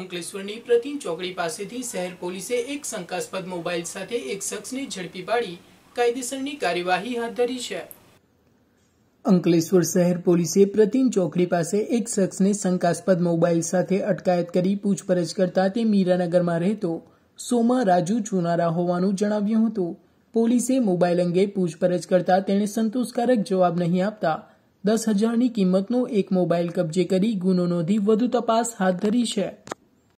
અંકલેશ્વરની પ્રતિમ ચોકડી પાસેથી શહેર પોલીસે એક શંકાસ્પદ મોબાઈલ સાથે એક શખ્સને ઝડપી પાડી કાયદેસરની કાર્યવાહી હાથ ધરી છે અંકલેશ્વર શહેર પોલીસે પ્રતિમ ચોકડી પાસે એક શખ્સને શંકાસ્પદ મોબાઈલ સાથે અટકાયત કરી પૂછપરછ કરતા તે મીરાનગરમાં રહેતો સોમા રાજુ ચુનારા હોવાનું જણાવ્યું હતું પોલીસે મોબાઈલ અંગે પૂછપરછ કરતા તેણે સંતોષકારક જવાબ નહીં આપતા દસ હજારની કિંમતનો એક મોબાઈલ કબજે કરી ગુનો નોંધી વધુ તપાસ હાથ ધરી છે